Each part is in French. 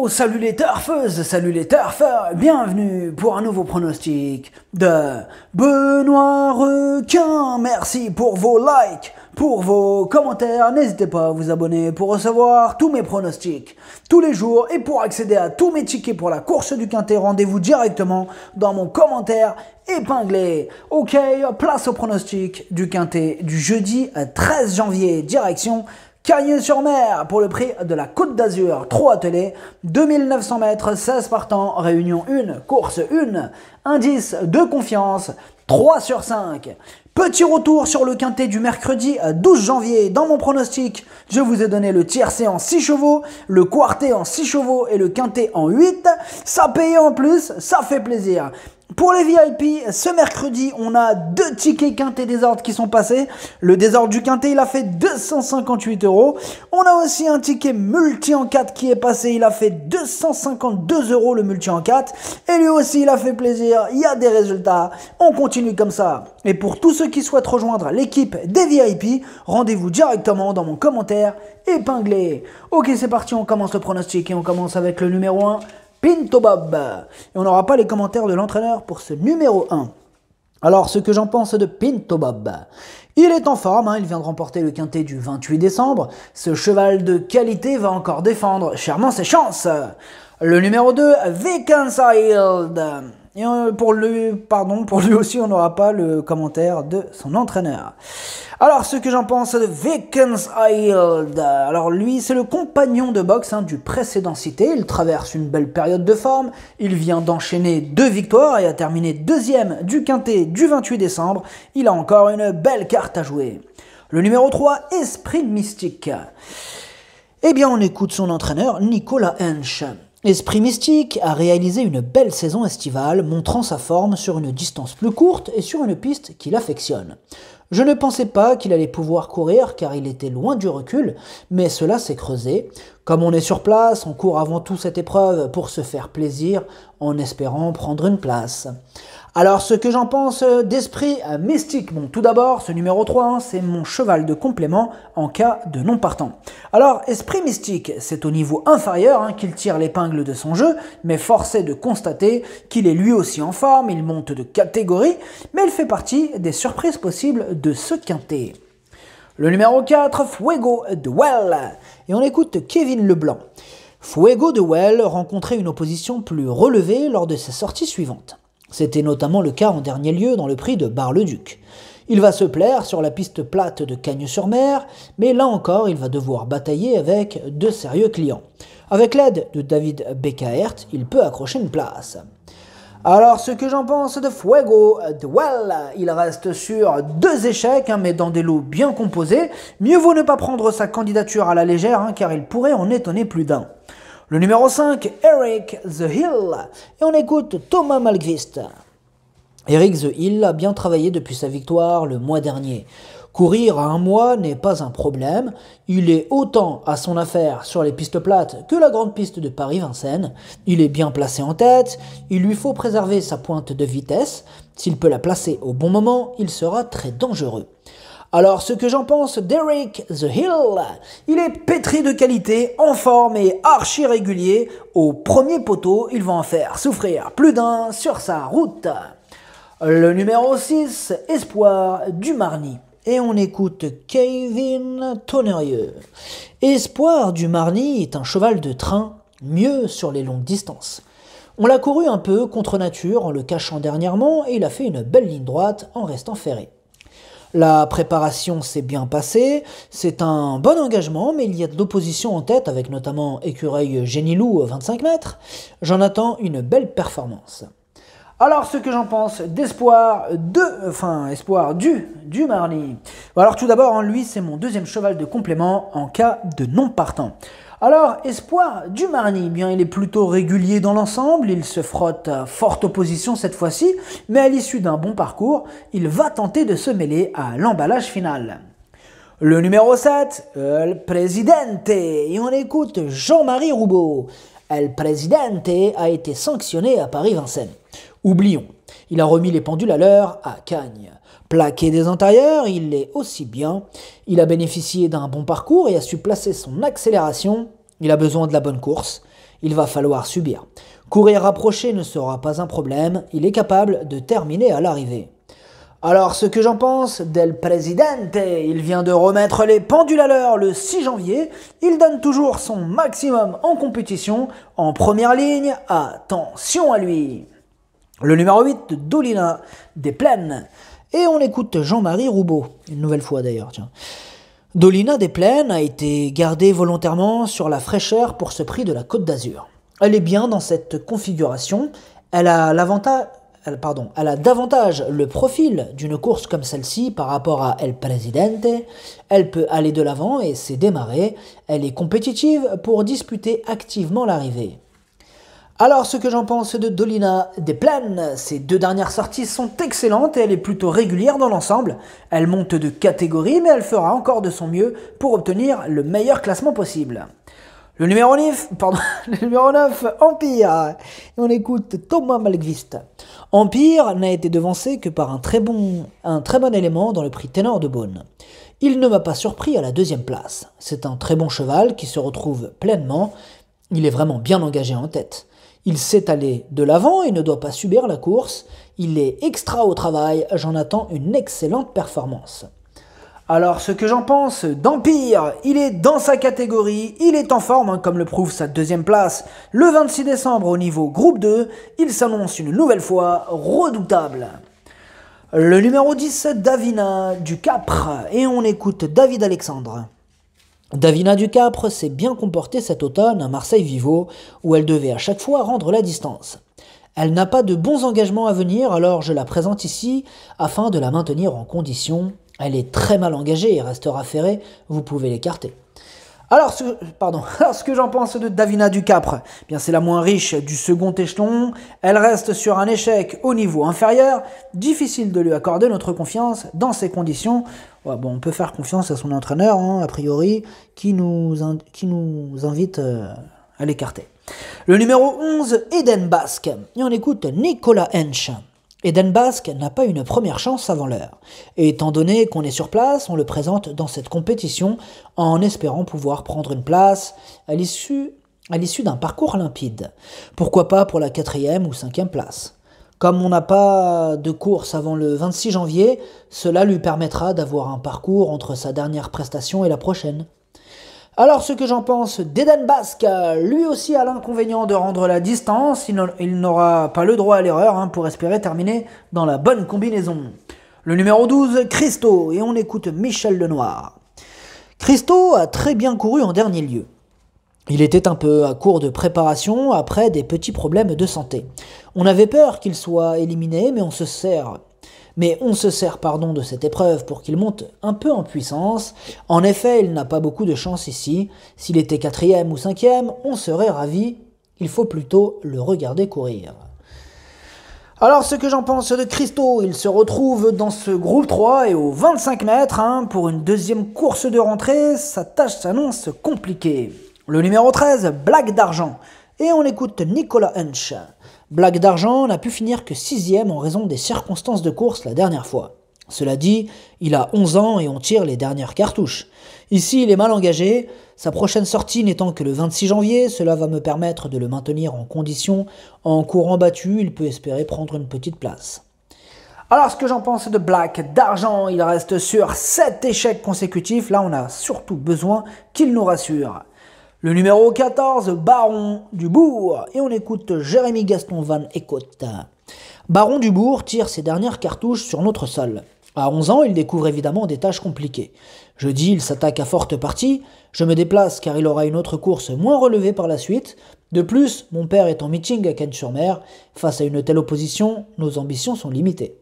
Oh, salut les turfeuses, salut les turfeurs, bienvenue pour un nouveau pronostic de Benoît Requin. Merci pour vos likes, pour vos commentaires. N'hésitez pas à vous abonner pour recevoir tous mes pronostics tous les jours et pour accéder à tous mes tickets pour la course du Quintet, rendez-vous directement dans mon commentaire épinglé. Ok, place au pronostic du Quintet du jeudi 13 euh, janvier, direction Cagnes-sur-Mer pour le prix de la Côte d'Azur. 3 attelés, 2900 mètres, 16 partants, réunion 1, course 1, indice de confiance, 3 sur 5. Petit retour sur le quintet du mercredi 12 euh, janvier. Dans mon pronostic, je vous ai donné le tiercé en 6 chevaux, le quartet en 6 chevaux et le quintet en 8. Ça payait en plus, ça fait plaisir. Pour les VIP, ce mercredi, on a deux tickets quintet désordre qui sont passés. Le désordre du quintet, il a fait 258 euros. On a aussi un ticket multi en 4 qui est passé. Il a fait 252 euros le multi en 4. Et lui aussi, il a fait plaisir. Il y a des résultats. On continue comme ça. Et pour tous ceux qui souhaitent rejoindre l'équipe des VIP, rendez-vous directement dans mon commentaire épinglé. Ok, c'est parti. On commence le pronostic et on commence avec le numéro 1. Pinto Bob. Et on n'aura pas les commentaires de l'entraîneur pour ce numéro 1. Alors, ce que j'en pense de Pinto Bob. Il est en forme, hein. il vient de remporter le quintet du 28 décembre. Ce cheval de qualité va encore défendre chèrement ses chances. Le numéro 2, Vacancy et euh, pour lui, pardon, pour lui aussi, on n'aura pas le commentaire de son entraîneur. Alors, ce que j'en pense de Vickens Island. Alors, lui, c'est le compagnon de boxe hein, du précédent cité. Il traverse une belle période de forme. Il vient d'enchaîner deux victoires et a terminé deuxième du quintet du 28 décembre. Il a encore une belle carte à jouer. Le numéro 3, Esprit Mystique. Eh bien, on écoute son entraîneur, Nicolas Hensch. Esprit Mystique a réalisé une belle saison estivale, montrant sa forme sur une distance plus courte et sur une piste qu'il affectionne. Je ne pensais pas qu'il allait pouvoir courir car il était loin du recul, mais cela s'est creusé. Comme on est sur place, on court avant tout cette épreuve pour se faire plaisir en espérant prendre une place. Alors ce que j'en pense euh, d'esprit euh, mystique, bon tout d'abord ce numéro 3 hein, c'est mon cheval de complément en cas de non partant. Alors esprit mystique c'est au niveau inférieur hein, qu'il tire l'épingle de son jeu mais force de constater qu'il est lui aussi en forme, il monte de catégorie mais il fait partie des surprises possibles de ce quintet. Le numéro 4, Fuego de Well. Et on écoute Kevin Leblanc. Fuego de Well rencontrait une opposition plus relevée lors de ses sorties suivantes. C'était notamment le cas en dernier lieu dans le prix de Bar-le-Duc. Il va se plaire sur la piste plate de Cagnes-sur-Mer, mais là encore, il va devoir batailler avec de sérieux clients. Avec l'aide de David Bekaert, il peut accrocher une place. Alors, ce que j'en pense de Fuego well, il reste sur deux échecs, hein, mais dans des lots bien composés. Mieux vaut ne pas prendre sa candidature à la légère, hein, car il pourrait en étonner plus d'un. Le numéro 5, Eric The Hill. Et on écoute Thomas Malgvist. Eric The Hill a bien travaillé depuis sa victoire le mois dernier. Courir à un mois n'est pas un problème, il est autant à son affaire sur les pistes plates que la grande piste de Paris-Vincennes, il est bien placé en tête, il lui faut préserver sa pointe de vitesse, s'il peut la placer au bon moment, il sera très dangereux. Alors, ce que j'en pense, Derek The Hill, il est pétri de qualité, en forme et archi régulier. Au premier poteau, il va en faire souffrir plus d'un sur sa route. Le numéro 6, Espoir du Marny. Et on écoute Kevin Tonnerieux. Espoir du Marny est un cheval de train, mieux sur les longues distances. On l'a couru un peu contre nature en le cachant dernièrement et il a fait une belle ligne droite en restant ferré. La préparation s'est bien passée, c'est un bon engagement, mais il y a de l'opposition en tête, avec notamment écureuil Génilou 25 euh, mètres. J'en attends une belle performance. Alors, ce que j'en pense d'espoir, de, enfin, espoir du, du Marly. Alors, tout d'abord, en hein, lui, c'est mon deuxième cheval de complément en cas de non-partant. Alors, espoir du Marny, eh bien il est plutôt régulier dans l'ensemble, il se frotte à forte opposition cette fois-ci, mais à l'issue d'un bon parcours, il va tenter de se mêler à l'emballage final. Le numéro 7, El Presidente, et on écoute Jean-Marie Roubaud. El Presidente a été sanctionné à Paris-Vincennes. Oublions, il a remis les pendules à l'heure à Cagnes plaqué des antérieurs, il l'est aussi bien. Il a bénéficié d'un bon parcours et a su placer son accélération. Il a besoin de la bonne course. Il va falloir subir. Courir rapproché ne sera pas un problème. Il est capable de terminer à l'arrivée. Alors, ce que j'en pense del Presidente, il vient de remettre les pendules à l'heure le 6 janvier. Il donne toujours son maximum en compétition. En première ligne, attention à lui. Le numéro 8, Dolina des Plaines. Et on écoute Jean-Marie Roubaud, une nouvelle fois d'ailleurs, tiens. Dolina des Plaines a été gardée volontairement sur la fraîcheur pour ce prix de la Côte d'Azur. Elle est bien dans cette configuration, elle a l'avantage pardon, elle a davantage le profil d'une course comme celle-ci par rapport à El Presidente. Elle peut aller de l'avant et s'est démarrée. Elle est compétitive pour disputer activement l'arrivée. Alors, ce que j'en pense de Dolina des plaines. ces deux dernières sorties sont excellentes et elle est plutôt régulière dans l'ensemble. Elle monte de catégorie, mais elle fera encore de son mieux pour obtenir le meilleur classement possible. Le numéro 9, pardon, le numéro 9, Empire. on écoute Thomas Malgvist. Empire n'a été devancé que par un très bon, un très bon élément dans le prix ténor de Beaune. Il ne m'a pas surpris à la deuxième place. C'est un très bon cheval qui se retrouve pleinement. Il est vraiment bien engagé en tête. Il s'est allé de l'avant et ne doit pas subir la course. Il est extra au travail, j'en attends une excellente performance. Alors ce que j'en pense d'Empire, il est dans sa catégorie, il est en forme hein, comme le prouve sa deuxième place. Le 26 décembre au niveau groupe 2, il s'annonce une nouvelle fois redoutable. Le numéro 10, Davina du Capre, et on écoute David Alexandre. Davina Ducapre s'est bien comportée cet automne à Marseille Vivo, où elle devait à chaque fois rendre la distance. Elle n'a pas de bons engagements à venir, alors je la présente ici afin de la maintenir en condition. Elle est très mal engagée et restera ferrée, vous pouvez l'écarter. Alors, ce, pardon. Alors, ce que j'en pense de Davina Ducapre, eh bien c'est la moins riche du second échelon. Elle reste sur un échec au niveau inférieur. Difficile de lui accorder notre confiance dans ces conditions. bon, on peut faire confiance à son entraîneur, hein, a priori, qui nous, qui nous invite euh, à l'écarter. Le numéro 11, Eden Basque. Et on écoute Nicolas Hensch. Eden Basque n'a pas une première chance avant l'heure. Et étant donné qu'on est sur place, on le présente dans cette compétition en espérant pouvoir prendre une place à l'issue à l'issue d'un parcours limpide. Pourquoi pas pour la quatrième ou cinquième place. Comme on n'a pas de course avant le 26 janvier, cela lui permettra d'avoir un parcours entre sa dernière prestation et la prochaine. Alors ce que j'en pense d'Eden Basque, lui aussi a l'inconvénient de rendre la distance, il n'aura pas le droit à l'erreur hein, pour espérer terminer dans la bonne combinaison. Le numéro 12, Christo, et on écoute Michel Lenoir. Christo a très bien couru en dernier lieu. Il était un peu à court de préparation après des petits problèmes de santé. On avait peur qu'il soit éliminé, mais on se sert mais on se sert pardon de cette épreuve pour qu'il monte un peu en puissance. En effet, il n'a pas beaucoup de chance ici. S'il était quatrième ou cinquième, on serait ravi. Il faut plutôt le regarder courir. Alors ce que j'en pense de Christo, il se retrouve dans ce groupe 3 et aux 25 mètres hein, pour une deuxième course de rentrée, sa tâche s'annonce compliquée. Le numéro 13, Blague d'argent. Et on écoute Nicolas Hunch. Black d'argent n'a pu finir que sixième en raison des circonstances de course la dernière fois. Cela dit, il a 11 ans et on tire les dernières cartouches. Ici, il est mal engagé. Sa prochaine sortie n'étant que le 26 janvier, cela va me permettre de le maintenir en condition. En courant battu, il peut espérer prendre une petite place. Alors, ce que j'en pense de Black d'argent, il reste sur 7 échecs consécutifs. Là, on a surtout besoin qu'il nous rassure. Le numéro 14, Baron Dubourg. Et on écoute Jérémy Gaston Van Ecote. Baron Dubourg tire ses dernières cartouches sur notre salle. À 11 ans, il découvre évidemment des tâches compliquées. Je dis, il s'attaque à forte partie. Je me déplace car il aura une autre course moins relevée par la suite. De plus, mon père est en meeting à Cannes-sur-Mer. Face à une telle opposition, nos ambitions sont limitées.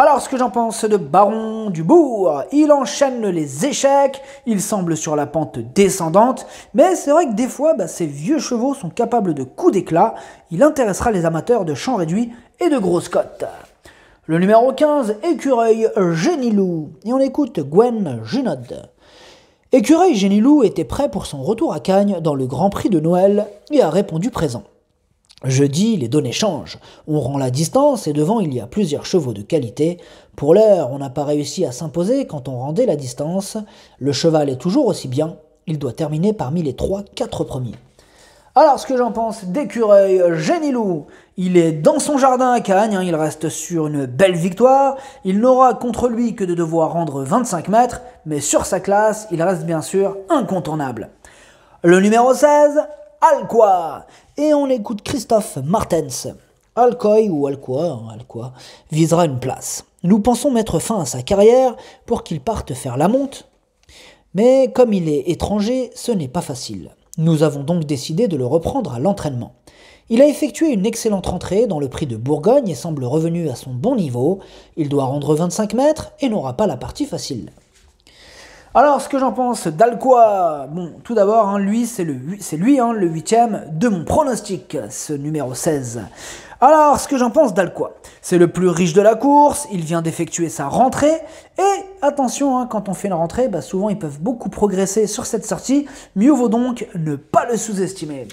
Alors, ce que j'en pense de Baron Dubourg, il enchaîne les échecs, il semble sur la pente descendante, mais c'est vrai que des fois, bah, ces vieux chevaux sont capables de coups d'éclat. Il intéressera les amateurs de champs réduits et de grosses cotes. Le numéro 15, Écureuil Génilou. Et on écoute Gwen Junod. Écureuil Génilou était prêt pour son retour à Cagnes dans le Grand Prix de Noël et a répondu présent dis les données changent. On rend la distance et devant il y a plusieurs chevaux de qualité. Pour l'heure, on n'a pas réussi à s'imposer quand on rendait la distance. Le cheval est toujours aussi bien. Il doit terminer parmi les 3-4 premiers. Alors, ce que j'en pense d'écureuil Génilou, il est dans son jardin à Cagnes, hein. il reste sur une belle victoire. Il n'aura contre lui que de devoir rendre 25 mètres, mais sur sa classe, il reste bien sûr incontournable. Le numéro 16, Alcoa. Et on écoute Christophe Martens. Alcoy ou Alcoa, Alcoa visera une place. Nous pensons mettre fin à sa carrière pour qu'il parte faire la monte. Mais comme il est étranger, ce n'est pas facile. Nous avons donc décidé de le reprendre à l'entraînement. Il a effectué une excellente rentrée dans le prix de Bourgogne et semble revenu à son bon niveau. Il doit rendre 25 mètres et n'aura pas la partie facile. Alors, ce que j'en pense d'Alcoa, bon, tout d'abord, hein, lui, c'est lui, hein, le huitième de mon pronostic, ce numéro 16. Alors, ce que j'en pense d'Alcoa, c'est le plus riche de la course, il vient d'effectuer sa rentrée, et attention, hein, quand on fait une rentrée, bah, souvent ils peuvent beaucoup progresser sur cette sortie, mieux vaut donc ne pas le sous-estimer.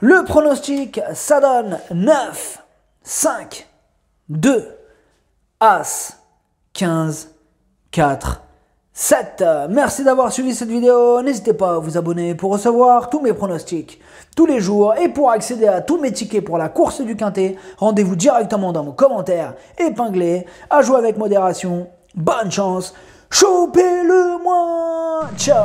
Le pronostic, ça donne 9, 5, 2, As, 15, 4, 7. Merci d'avoir suivi cette vidéo. N'hésitez pas à vous abonner pour recevoir tous mes pronostics tous les jours et pour accéder à tous mes tickets pour la course du Quintet, rendez-vous directement dans vos commentaires épinglé. À jouer avec modération. Bonne chance. Chopez-le moi. Ciao.